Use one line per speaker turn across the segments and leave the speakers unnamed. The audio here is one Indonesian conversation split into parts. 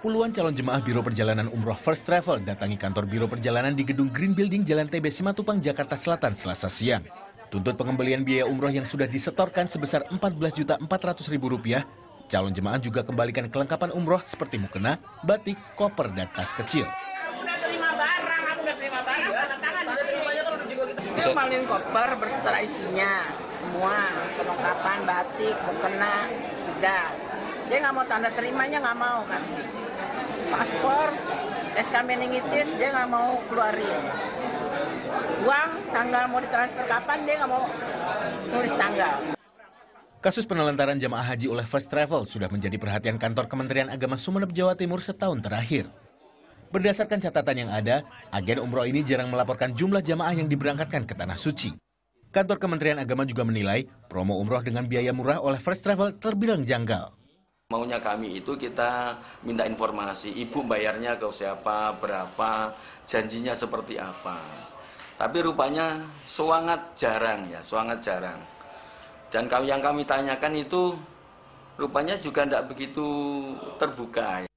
Puluhan calon jemaah Biro Perjalanan Umroh First Travel datangi kantor Biro Perjalanan di gedung Green Building Jalan TB Simatupang, Jakarta Selatan, selasa siang. Tuntut pengembalian biaya umroh yang sudah disetorkan sebesar Rp14.400.000, calon jemaah juga kembalikan kelengkapan umroh seperti mukena, batik, koper, dan tas kecil. Aku
udah terima barang, aku udah terima barang, bisa paling koper berserta isinya semua kelengkapan batik mukena sudah dia nggak mau tanda terimanya nggak mau kasih paspor SK meningitis dia nggak mau keluarin uang tanggal mau ditransfer kapan dia nggak mau tulis tanggal
Kasus penelantaran jemaah haji oleh First Travel sudah menjadi perhatian kantor Kementerian Agama Sumeneb Jawa Timur setahun terakhir. Berdasarkan catatan yang ada, agen umroh ini jarang melaporkan jumlah jamaah yang diberangkatkan ke Tanah Suci. Kantor Kementerian Agama juga menilai promo umroh dengan biaya murah oleh First Travel terbilang janggal.
Maunya kami itu kita minta informasi, ibu bayarnya ke siapa, berapa, janjinya seperti apa. Tapi rupanya sangat jarang ya, sangat jarang. Dan yang kami tanyakan itu rupanya juga tidak begitu terbuka. Ya.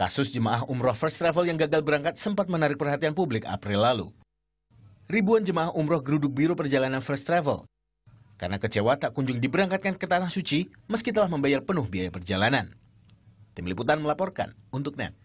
Kasus jemaah umroh First Travel yang gagal berangkat sempat menarik perhatian publik April lalu. Ribuan jemaah umroh geruduk biru perjalanan First Travel karena kecewa tak kunjung diberangkatkan ke Tanah Suci meski telah membayar penuh biaya perjalanan. Tim Liputan melaporkan untuk NET.